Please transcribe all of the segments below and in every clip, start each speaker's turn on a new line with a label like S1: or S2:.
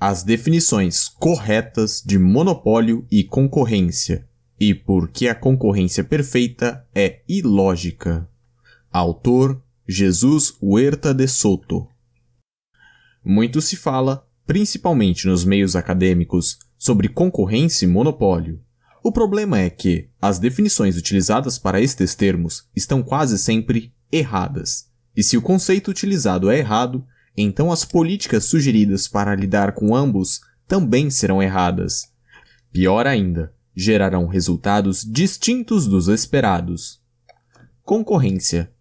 S1: as definições corretas de monopólio e concorrência e por que a concorrência perfeita é ilógica. Autor Jesus Huerta de Soto. Muito se fala, principalmente nos meios acadêmicos, sobre concorrência e monopólio. O problema é que as definições utilizadas para estes termos estão quase sempre erradas. E se o conceito utilizado é errado, então as políticas sugeridas para lidar com ambos também serão erradas. Pior ainda, gerarão resultados distintos dos esperados. Concorrência.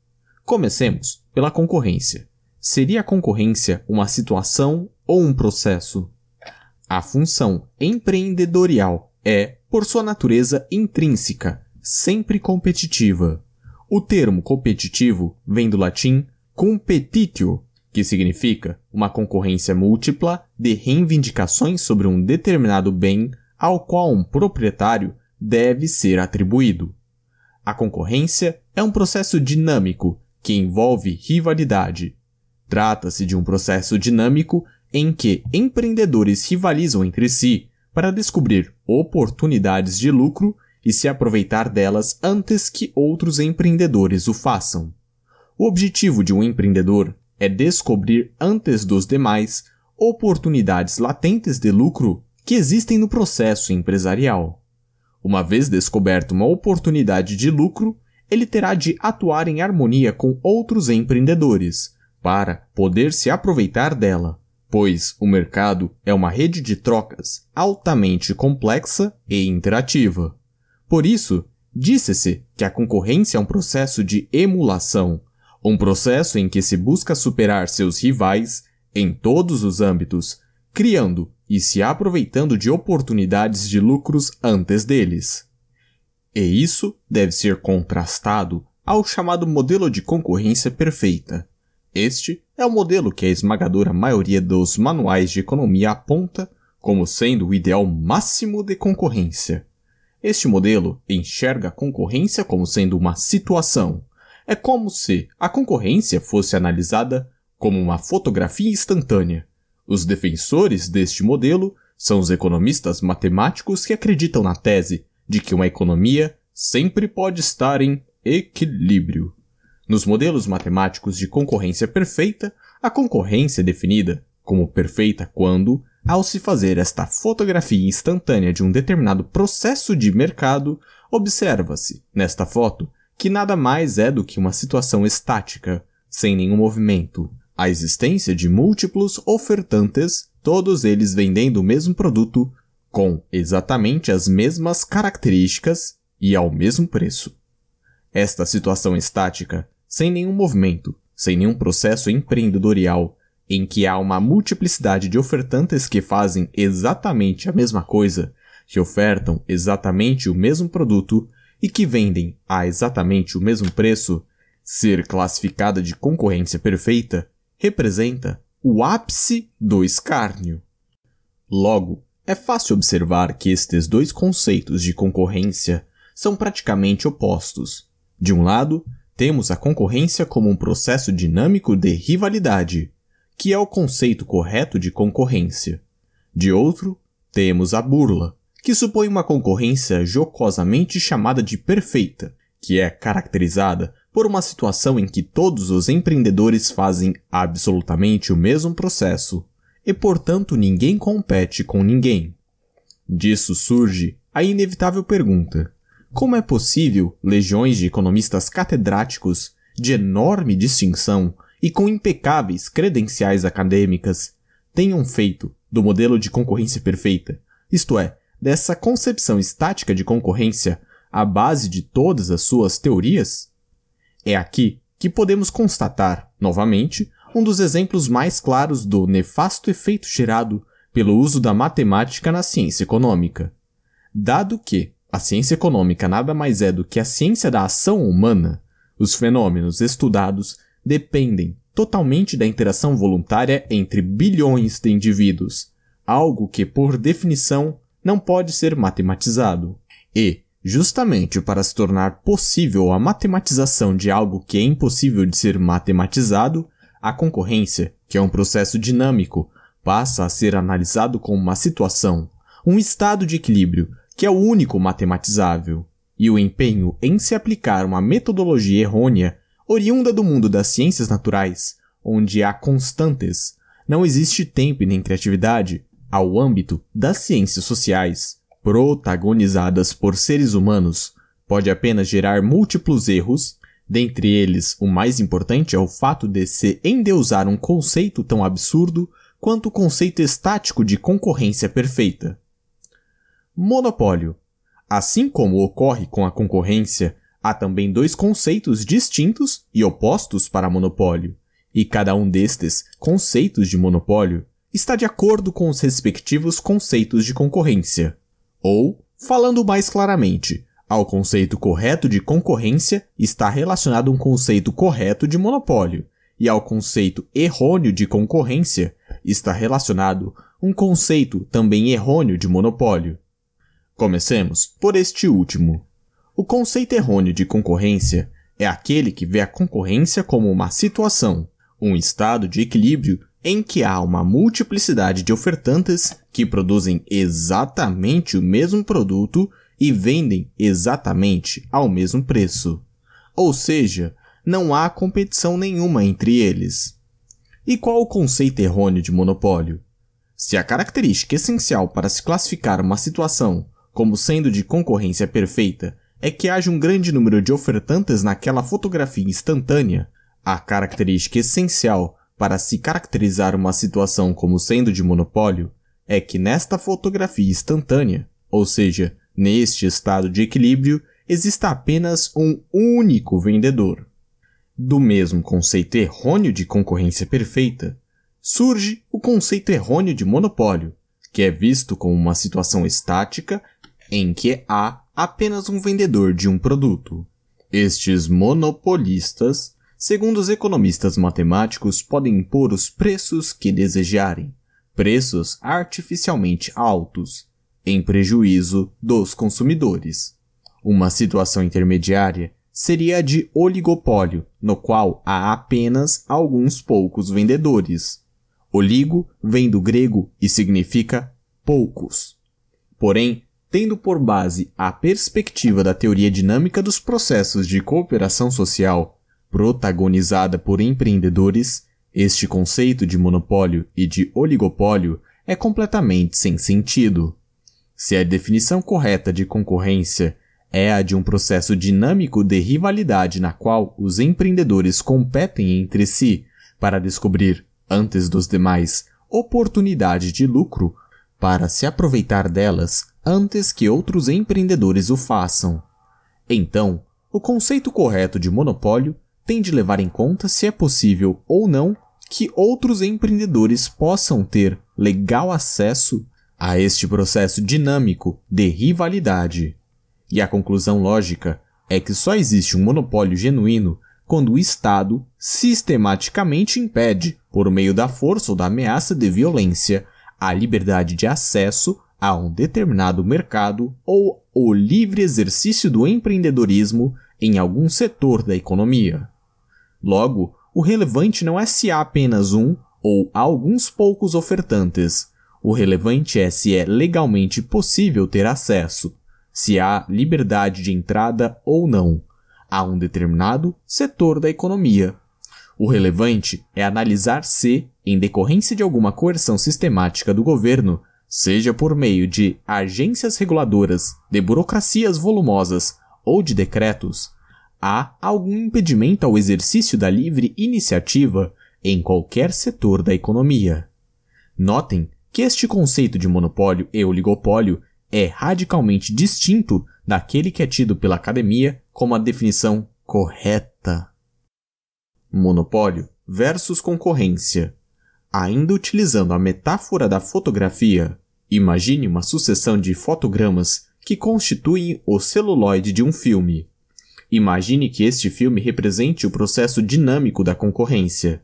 S1: Comecemos pela concorrência. Seria a concorrência uma situação ou um processo? A função empreendedorial é, por sua natureza intrínseca, sempre competitiva. O termo competitivo vem do latim competitio, que significa uma concorrência múltipla de reivindicações sobre um determinado bem ao qual um proprietário deve ser atribuído. A concorrência é um processo dinâmico que envolve rivalidade. Trata-se de um processo dinâmico em que empreendedores rivalizam entre si para descobrir oportunidades de lucro e se aproveitar delas antes que outros empreendedores o façam. O objetivo de um empreendedor é descobrir antes dos demais oportunidades latentes de lucro que existem no processo empresarial. Uma vez descoberta uma oportunidade de lucro, ele terá de atuar em harmonia com outros empreendedores para poder se aproveitar dela, pois o mercado é uma rede de trocas altamente complexa e interativa. Por isso, disse-se que a concorrência é um processo de emulação, um processo em que se busca superar seus rivais em todos os âmbitos, criando e se aproveitando de oportunidades de lucros antes deles. E isso deve ser contrastado ao chamado modelo de concorrência perfeita. Este é o modelo que a esmagadora maioria dos manuais de economia aponta como sendo o ideal máximo de concorrência. Este modelo enxerga a concorrência como sendo uma situação, é como se a concorrência fosse analisada como uma fotografia instantânea. Os defensores deste modelo são os economistas matemáticos que acreditam na tese de que uma economia sempre pode estar em equilíbrio. Nos modelos matemáticos de concorrência perfeita, a concorrência é definida como perfeita quando, ao se fazer esta fotografia instantânea de um determinado processo de mercado, observa-se, nesta foto, que nada mais é do que uma situação estática, sem nenhum movimento. A existência de múltiplos ofertantes, todos eles vendendo o mesmo produto, com exatamente as mesmas características e ao mesmo preço. Esta situação estática, sem nenhum movimento, sem nenhum processo empreendedorial, em que há uma multiplicidade de ofertantes que fazem exatamente a mesma coisa, que ofertam exatamente o mesmo produto, e que vendem a exatamente o mesmo preço, ser classificada de concorrência perfeita representa o ápice do escárnio. Logo, é fácil observar que estes dois conceitos de concorrência são praticamente opostos. De um lado, temos a concorrência como um processo dinâmico de rivalidade, que é o conceito correto de concorrência. De outro, temos a burla, que supõe uma concorrência jocosamente chamada de perfeita, que é caracterizada por uma situação em que todos os empreendedores fazem absolutamente o mesmo processo e, portanto, ninguém compete com ninguém. Disso surge a inevitável pergunta: como é possível legiões de economistas catedráticos de enorme distinção e com impecáveis credenciais acadêmicas tenham feito do modelo de concorrência perfeita, isto é, dessa concepção estática de concorrência a base de todas as suas teorias? É aqui que podemos constatar, novamente, um dos exemplos mais claros do nefasto efeito gerado pelo uso da matemática na ciência econômica. Dado que a ciência econômica nada mais é do que a ciência da ação humana, os fenômenos estudados dependem totalmente da interação voluntária entre bilhões de indivíduos, algo que, por definição, não pode ser matematizado. E, justamente para se tornar possível a matematização de algo que é impossível de ser matematizado, a concorrência, que é um processo dinâmico, passa a ser analisado como uma situação, um estado de equilíbrio, que é o único matematizável. E o empenho em se aplicar uma metodologia errônea, oriunda do mundo das ciências naturais, onde há constantes, não existe tempo nem criatividade, ao âmbito das ciências sociais, protagonizadas por seres humanos, pode apenas gerar múltiplos erros, dentre eles o mais importante é o fato de se endeusar um conceito tão absurdo quanto o conceito estático de concorrência perfeita. Monopólio. Assim como ocorre com a concorrência, há também dois conceitos distintos e opostos para monopólio, e cada um destes conceitos de monopólio está de acordo com os respectivos conceitos de concorrência. Ou, falando mais claramente, ao conceito correto de concorrência está relacionado um conceito correto de monopólio, e ao conceito errôneo de concorrência está relacionado um conceito também errôneo de monopólio. Comecemos por este último. O conceito errôneo de concorrência é aquele que vê a concorrência como uma situação, um estado de equilíbrio em que há uma multiplicidade de ofertantes que produzem exatamente o mesmo produto e vendem exatamente ao mesmo preço. Ou seja, não há competição nenhuma entre eles. E qual o conceito errôneo de monopólio? Se a característica essencial para se classificar uma situação como sendo de concorrência perfeita é que haja um grande número de ofertantes naquela fotografia instantânea, a característica essencial para se caracterizar uma situação como sendo de monopólio é que nesta fotografia instantânea, ou seja, neste estado de equilíbrio, exista apenas um único vendedor. Do mesmo conceito errôneo de concorrência perfeita, surge o conceito errôneo de monopólio, que é visto como uma situação estática em que há apenas um vendedor de um produto. Estes monopolistas segundo os economistas matemáticos, podem impor os preços que desejarem, preços artificialmente altos, em prejuízo dos consumidores. Uma situação intermediária seria a de oligopólio, no qual há apenas alguns poucos vendedores. Oligo vem do grego e significa poucos. Porém, tendo por base a perspectiva da teoria dinâmica dos processos de cooperação social, protagonizada por empreendedores, este conceito de monopólio e de oligopólio é completamente sem sentido. Se a definição correta de concorrência é a de um processo dinâmico de rivalidade na qual os empreendedores competem entre si para descobrir, antes dos demais, oportunidades de lucro para se aproveitar delas antes que outros empreendedores o façam. Então, o conceito correto de monopólio tem de levar em conta se é possível ou não que outros empreendedores possam ter legal acesso a este processo dinâmico de rivalidade. E a conclusão lógica é que só existe um monopólio genuíno quando o Estado sistematicamente impede, por meio da força ou da ameaça de violência, a liberdade de acesso a um determinado mercado ou o livre exercício do empreendedorismo em algum setor da economia. Logo, o relevante não é se há apenas um ou alguns poucos ofertantes. O relevante é se é legalmente possível ter acesso, se há liberdade de entrada ou não, a um determinado setor da economia. O relevante é analisar se, em decorrência de alguma coerção sistemática do governo, seja por meio de agências reguladoras, de burocracias volumosas ou de decretos, há algum impedimento ao exercício da livre iniciativa em qualquer setor da economia. Notem que este conceito de monopólio e oligopólio é radicalmente distinto daquele que é tido pela academia como a definição correta. Monopólio versus concorrência. Ainda utilizando a metáfora da fotografia, imagine uma sucessão de fotogramas que constituem o celuloide de um filme. Imagine que este filme represente o processo dinâmico da concorrência.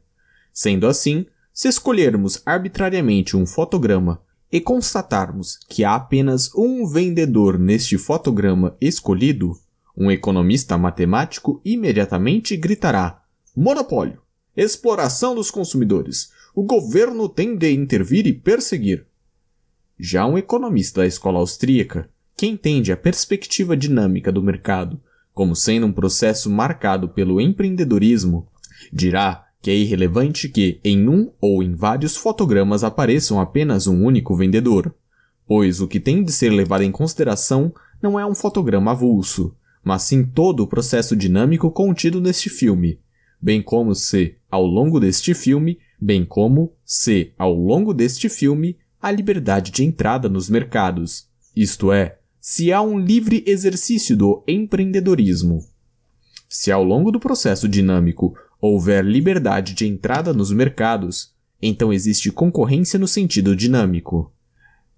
S1: Sendo assim, se escolhermos arbitrariamente um fotograma e constatarmos que há apenas um vendedor neste fotograma escolhido, um economista matemático imediatamente gritará: monopólio, exploração dos consumidores, o governo tem de intervir e perseguir. Já um economista da escola austríaca, que entende a perspectiva dinâmica do mercado como sendo um processo marcado pelo empreendedorismo, dirá que é irrelevante que, em um ou em vários fotogramas, apareçam apenas um único vendedor, pois o que tem de ser levado em consideração não é um fotograma avulso, mas sim todo o processo dinâmico contido neste filme, bem como se, ao longo deste filme, bem como se, ao longo deste filme, a liberdade de entrada nos mercados, isto é, se há um livre exercício do empreendedorismo. Se ao longo do processo dinâmico houver liberdade de entrada nos mercados, então existe concorrência no sentido dinâmico.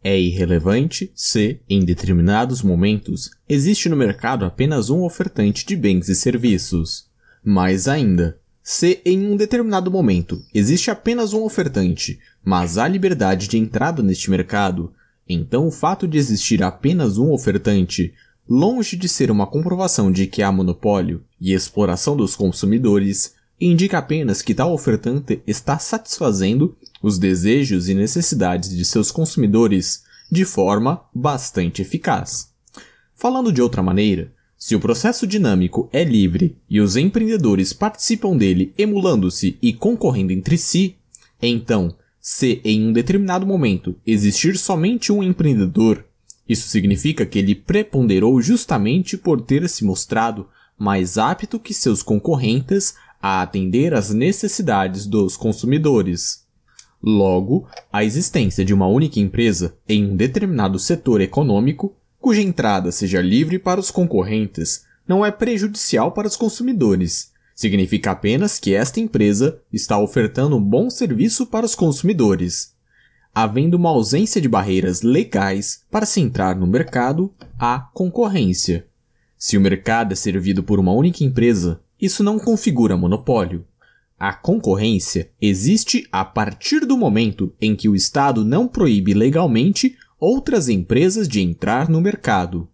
S1: É irrelevante se, em determinados momentos, existe no mercado apenas um ofertante de bens e serviços. Mais ainda, se em um determinado momento existe apenas um ofertante, mas há liberdade de entrada neste mercado, então, o fato de existir apenas um ofertante, longe de ser uma comprovação de que há monopólio e exploração dos consumidores, indica apenas que tal ofertante está satisfazendo os desejos e necessidades de seus consumidores de forma bastante eficaz. Falando de outra maneira, se o processo dinâmico é livre e os empreendedores participam dele emulando-se e concorrendo entre si, então se em um determinado momento existir somente um empreendedor, isso significa que ele preponderou justamente por ter se mostrado mais apto que seus concorrentes a atender às necessidades dos consumidores. Logo, a existência de uma única empresa em um determinado setor econômico, cuja entrada seja livre para os concorrentes, não é prejudicial para os consumidores, Significa apenas que esta empresa está ofertando um bom serviço para os consumidores. Havendo uma ausência de barreiras legais para se entrar no mercado, há concorrência. Se o mercado é servido por uma única empresa, isso não configura monopólio. A concorrência existe a partir do momento em que o Estado não proíbe legalmente outras empresas de entrar no mercado.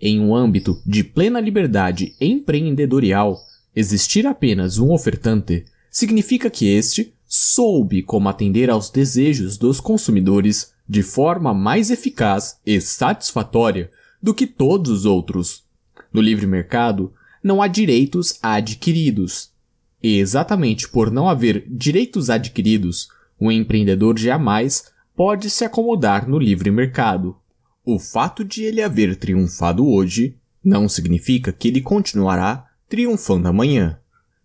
S1: Em um âmbito de plena liberdade empreendedorial, Existir apenas um ofertante significa que este soube como atender aos desejos dos consumidores de forma mais eficaz e satisfatória do que todos os outros. No livre mercado, não há direitos adquiridos. E exatamente por não haver direitos adquiridos, o empreendedor jamais pode se acomodar no livre mercado. O fato de ele haver triunfado hoje não significa que ele continuará triunfando amanhã.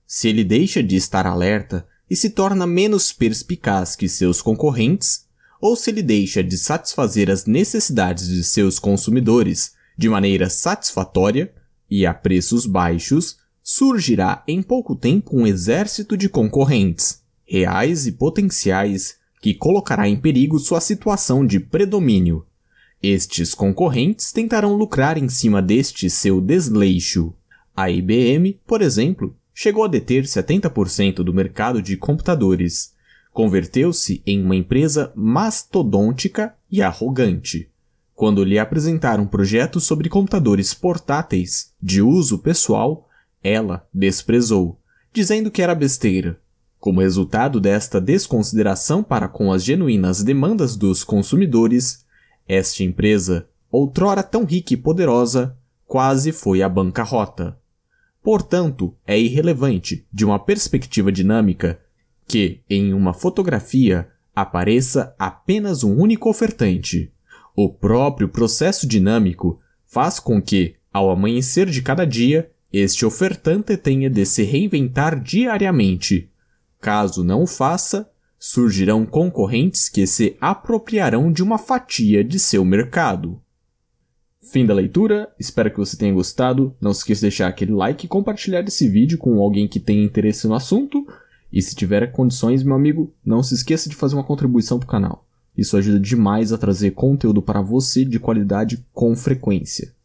S1: Se ele deixa de estar alerta e se torna menos perspicaz que seus concorrentes, ou se ele deixa de satisfazer as necessidades de seus consumidores de maneira satisfatória e a preços baixos, surgirá em pouco tempo um exército de concorrentes, reais e potenciais, que colocará em perigo sua situação de predomínio. Estes concorrentes tentarão lucrar em cima deste seu desleixo. A IBM, por exemplo, chegou a deter 70% do mercado de computadores. Converteu-se em uma empresa mastodôntica e arrogante. Quando lhe apresentaram projetos sobre computadores portáteis de uso pessoal, ela desprezou, dizendo que era besteira. Como resultado desta desconsideração para com as genuínas demandas dos consumidores, esta empresa, outrora tão rica e poderosa, quase foi à bancarrota. Portanto, é irrelevante, de uma perspectiva dinâmica, que, em uma fotografia, apareça apenas um único ofertante. O próprio processo dinâmico faz com que, ao amanhecer de cada dia, este ofertante tenha de se reinventar diariamente. Caso não o faça, surgirão concorrentes que se apropriarão de uma fatia de seu mercado. Fim da leitura, espero que você tenha gostado. Não se esqueça de deixar aquele like e compartilhar esse vídeo com alguém que tenha interesse no assunto. E se tiver condições, meu amigo, não se esqueça de fazer uma contribuição para o canal. Isso ajuda demais a trazer conteúdo para você de qualidade com frequência.